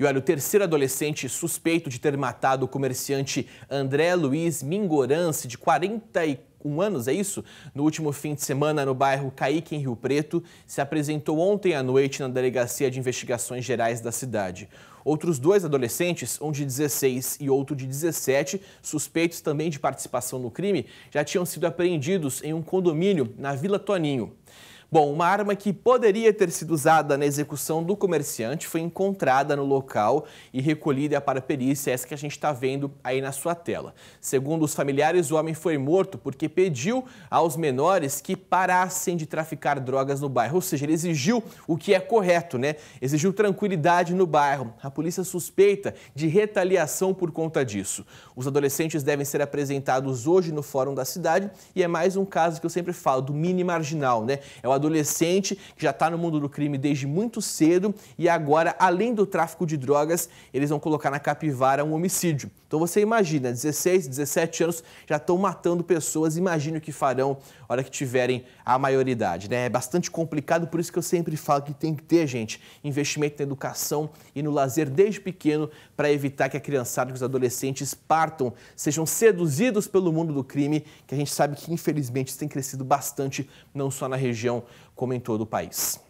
E olha, o terceiro adolescente suspeito de ter matado o comerciante André Luiz Mingorance, de 44 um anos, é isso? No último fim de semana, no bairro Caique, em Rio Preto, se apresentou ontem à noite na Delegacia de Investigações Gerais da cidade. Outros dois adolescentes, um de 16 e outro de 17, suspeitos também de participação no crime, já tinham sido apreendidos em um condomínio na Vila Toninho. Bom, uma arma que poderia ter sido usada na execução do comerciante foi encontrada no local e recolhida para a perícia, essa que a gente está vendo aí na sua tela. Segundo os familiares, o homem foi morto porque pediu aos menores que parassem de traficar drogas no bairro, ou seja, ele exigiu o que é correto, né? Exigiu tranquilidade no bairro. A polícia suspeita de retaliação por conta disso. Os adolescentes devem ser apresentados hoje no Fórum da Cidade e é mais um caso que eu sempre falo do mini marginal, né? É o adolescente que já está no mundo do crime desde muito cedo e agora, além do tráfico de drogas, eles vão colocar na capivara um homicídio. Então você imagina, 16, 17 anos já estão matando pessoas, imagina o que farão na hora que tiverem a maioridade. Né? É bastante complicado, por isso que eu sempre falo que tem que ter, gente, investimento na educação e no lazer desde pequeno para evitar que a criançada e os adolescentes partam, sejam seduzidos pelo mundo do crime, que a gente sabe que infelizmente tem crescido bastante, não só na região como em todo o país.